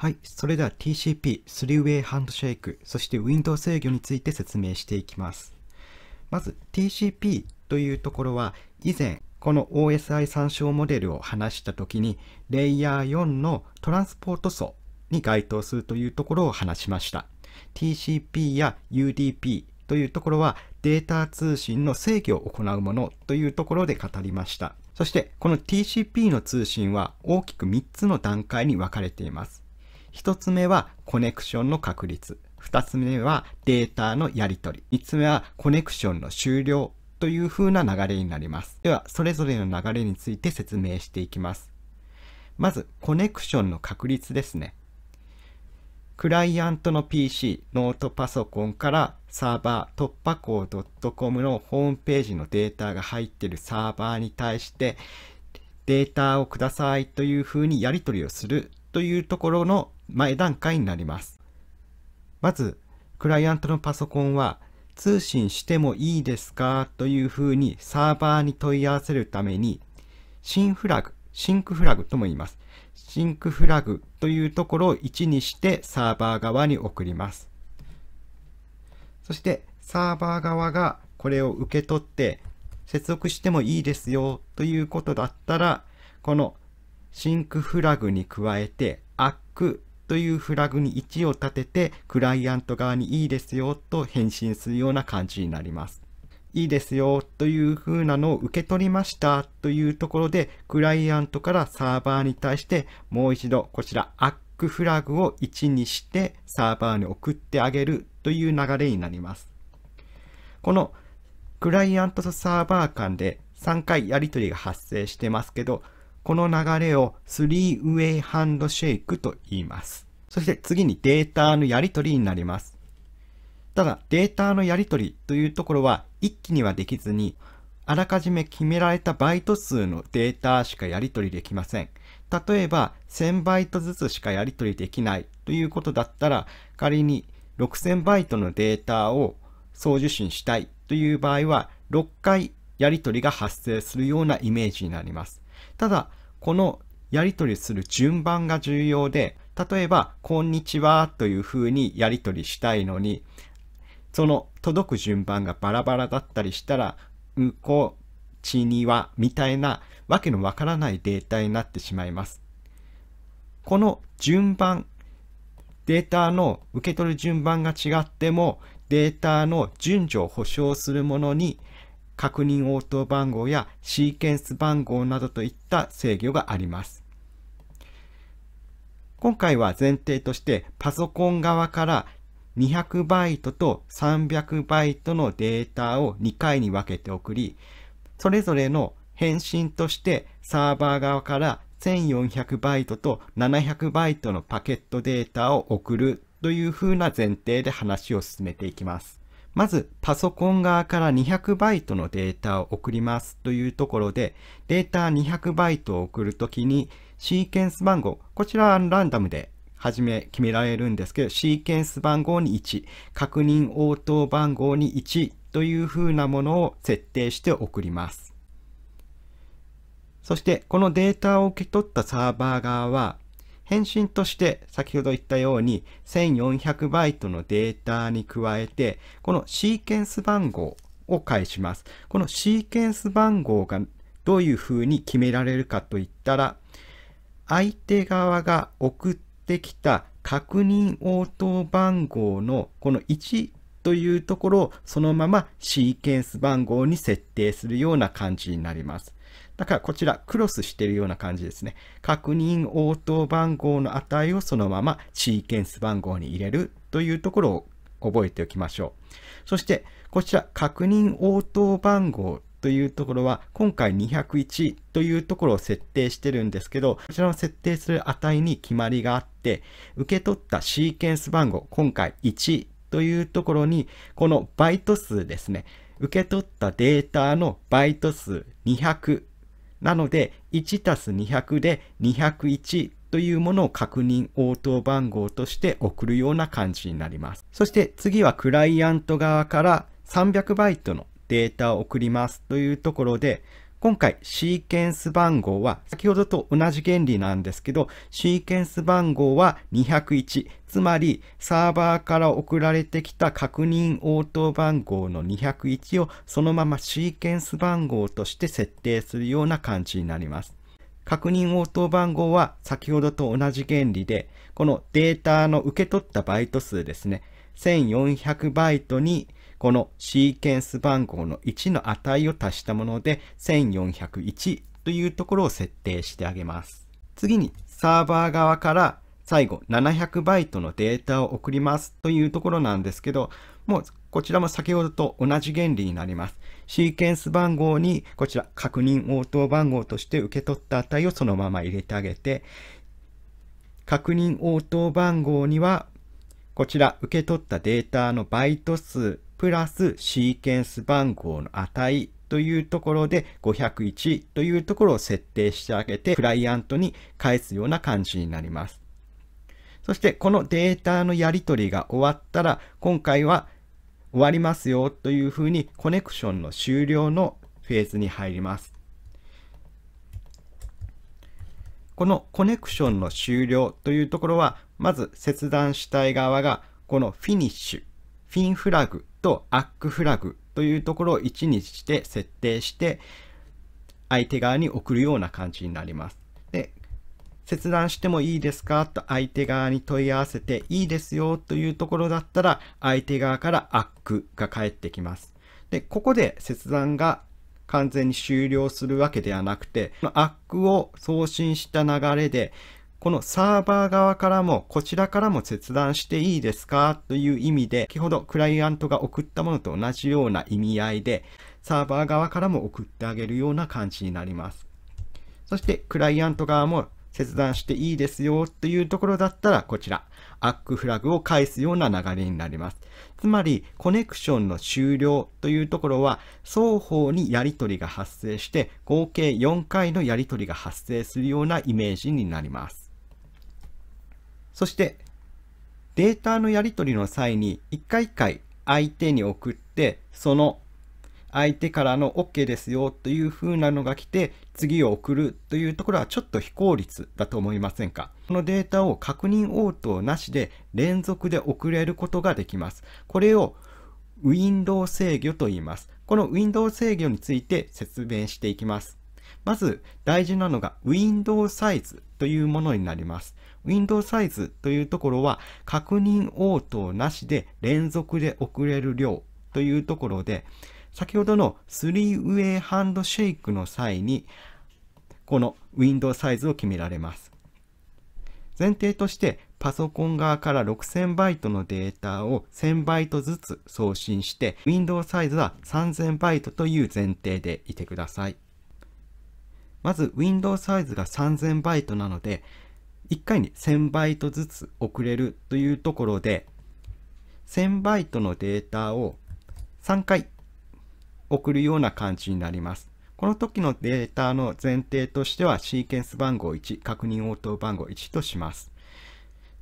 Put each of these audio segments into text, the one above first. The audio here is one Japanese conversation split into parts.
はい。それでは TCP、3way ハンドシェイク、そしてウィンドウ制御について説明していきます。まず TCP というところは、以前、この OSI 参照モデルを話した時に、レイヤー4のトランスポート層に該当するというところを話しました。TCP や UDP というところは、データ通信の制御を行うものというところで語りました。そして、この TCP の通信は大きく3つの段階に分かれています。1つ目はコネクションの確率。2つ目はデータのやり取り。3つ目はコネクションの終了という風な流れになります。では、それぞれの流れについて説明していきます。まず、コネクションの確率ですね。クライアントの PC、ノートパソコンからサーバー、突破口 .com のホームページのデータが入っているサーバーに対して、データをくださいというふうにやり取りをするというところの前段階になります。まず、クライアントのパソコンは通信してもいいですかというふうにサーバーに問い合わせるために、新フラグ、シンクフラグとも言います。シンクフラグというところを1にしてサーバー側に送ります。そしてサーバー側がこれを受け取って接続してもいいですよということだったら、このシンクフラグに加えてアックというフラグに1を立てて、クライアント側にいいですよと返信するような感じになります。いいですよというふうなのを受け取りましたというところで、クライアントからサーバーに対してもう一度こちらアックフラグを1にしてサーバーに送ってあげるという流れになります。このクライアントとサーバー間で3回やり取りが発生してますけど、この流れをスリーウェイハンドシェイクと言います。そして次にデータのやり取りになります。ただ、データのやり取りというところは一気にはできずに、あらかじめ決められたバイト数のデータしかやり取りできません。例えば、1000バイトずつしかやり取りできないということだったら、仮に6000バイトのデータを送受信したいという場合は、6回やり取りが発生するようなイメージになります。ただ、このやり取りする順番が重要で、例えば、こんにちはという風にやり取りしたいのに、その届く順番がバラバラだったりしたら、うこちにはみたいなわけのわからないデータになってしまいます。この順番、データの受け取る順番が違っても、データの順序を保証するものに確認応答番号やシーケンス番号などといった制御があります。今回は前提としてパソコン側から200バイトと300バイトのデータを2回に分けて送り、それぞれの返信としてサーバー側から1400バイトと700バイトのパケットデータを送るという風な前提で話を進めていきます。まずパソコン側から200バイトのデータを送りますというところで、データ200バイトを送るときに、シーケンス番号、こちらはランダムで初め決められるんですけど、シーケンス番号に1、確認応答番号に1というふうなものを設定して送ります。そして、このデータを受け取ったサーバー側は、返信として先ほど言ったように1400バイトのデータに加えてこのシーケンス番号を返します。このシーケンス番号がどういうふうに決められるかといったら相手側が送ってきた確認応答番号のこの1というところをそのままシーケンス番号に設定するような感じになります。だからこちらクロスしているような感じですね。確認応答番号の値をそのままシーケンス番号に入れるというところを覚えておきましょう。そしてこちら確認応答番号というところは今回201というところを設定してるんですけどこちらの設定する値に決まりがあって受け取ったシーケンス番号今回1というところにこのバイト数ですね受け取ったデータのバイト数200なので、1たす200で201というものを確認応答番号として送るような感じになります。そして次はクライアント側から300バイトのデータを送りますというところで、今回、シーケンス番号は、先ほどと同じ原理なんですけど、シーケンス番号は201。つまり、サーバーから送られてきた確認応答番号の201を、そのままシーケンス番号として設定するような感じになります。確認応答番号は先ほどと同じ原理で、このデータの受け取ったバイト数ですね。1400バイトにこのシーケンス番号の1の値を足したもので、1401というところを設定してあげます。次に、サーバー側から最後700バイトのデータを送りますというところなんですけど、もうこちらも先ほどと同じ原理になります。シーケンス番号にこちら確認応答番号として受け取った値をそのまま入れてあげて、確認応答番号にはこちら受け取ったデータのバイト数プラスシーケンス番号の値というところで501というところを設定してあげて、クライアントに返すような感じになります。そしてこのデータのやり取りが終わったら、今回は終わりますよというふうにコネクションの終了のフェーズに入ります。このコネクションの終了というところは、まず切断したい側がこのフィニッシュフィンフラグとアックフラグというところを1にして設定して相手側に送るような感じになります。で、切断してもいいですかと相手側に問い合わせていいですよというところだったら相手側からアックが返ってきます。で、ここで切断が完全に終了するわけではなくて、アックを送信した流れでこのサーバー側からも、こちらからも切断していいですかという意味で、先ほどクライアントが送ったものと同じような意味合いで、サーバー側からも送ってあげるような感じになります。そして、クライアント側も切断していいですよというところだったら、こちら、アックフラグを返すような流れになります。つまり、コネクションの終了というところは、双方にやり取りが発生して、合計4回のやり取りが発生するようなイメージになります。そして、データのやり取りの際に、一回一回相手に送って、その相手からの OK ですよという風なのが来て、次を送るというところはちょっと非効率だと思いませんかこのデータを確認応答なしで連続で送れることができます。これをウィンドウ制御と言います。このウィンドウ制御について説明していきます。まず大事なのがウィンドウサイズというものになります。ウィンドウサイズというところは確認応答なしで連続で送れる量というところで、先ほどの3ウェイハンドシェイクの際に、このウィンドウサイズを決められます。前提としてパソコン側から6000バイトのデータを1000バイトずつ送信して、ウィンドウサイズは3000バイトという前提でいてください。まずウィンドウサイズが3000バイトなので、1回に1000バイトずつ送れるというところで、1000バイトのデータを3回送るような感じになります。この時のデータの前提としては、シーケンス番号1、確認応答番号1とします。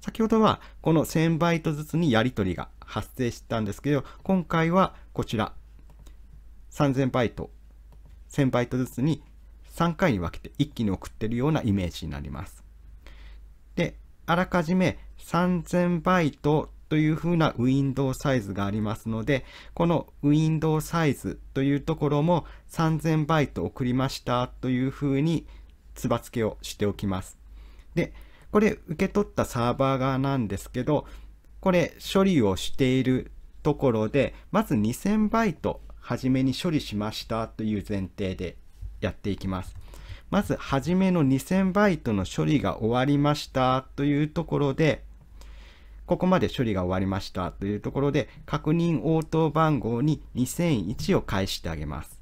先ほどはこの1000バイトずつにやり取りが発生したんですけど、今回はこちら、3000バイト、1000バイトずつに3回に分けて一気に送ってるようなイメージになります。で、あらかじめ3000バイトというふうなウィンドウサイズがありますので、このウィンドウサイズというところも3000バイト送りましたというふうにつば付けをしておきます。で、これ受け取ったサーバー側なんですけど、これ処理をしているところで、まず2000バイト初めに処理しましたという前提でやっていきます。まず初めの2000バイトの処理が終わりましたというところで、ここまで処理が終わりましたというところで、確認応答番号に2001を返してあげます。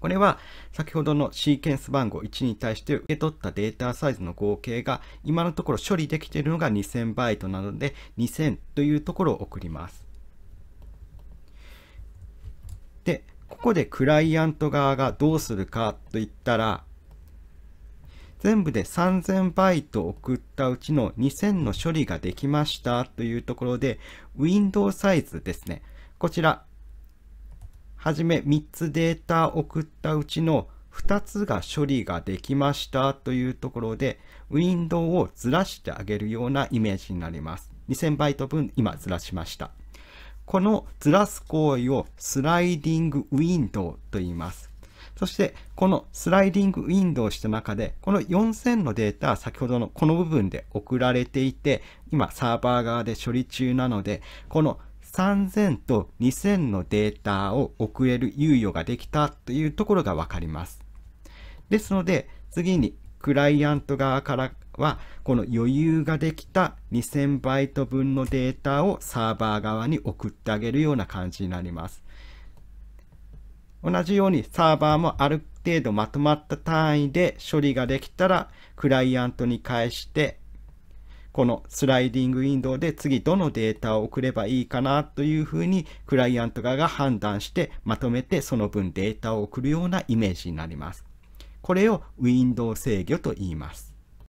これは先ほどのシーケンス番号1に対して受け取ったデータサイズの合計が今のところ処理できているのが2000バイトなので2000というところを送ります。で、ここでクライアント側がどうするかといったら全部で3000バイト送ったうちの2000の処理ができましたというところで、ウィンドウサイズですね。こちら、はじめ3つデータ送ったうちの2つが処理ができましたというところで、ウィンドウをずらしてあげるようなイメージになります。2000バイト分今ずらしました。このずらす行為をスライディングウィンドウと言います。そして、このスライディングウィンドウした中で、この4000のデータ、は先ほどのこの部分で送られていて、今サーバー側で処理中なので、この3000と2000のデータを送れる猶予ができたというところがわかります。ですので、次にクライアント側からは、この余裕ができた2000バイト分のデータをサーバー側に送ってあげるような感じになります。同じようにサーバーもある程度まとまった単位で処理ができたらクライアントに返してこのスライディングウィンドウで次どのデータを送ればいいかなというふうにクライアント側が判断してまとめてその分データを送るようなイメージになります。これをウィンドウ制御と言います。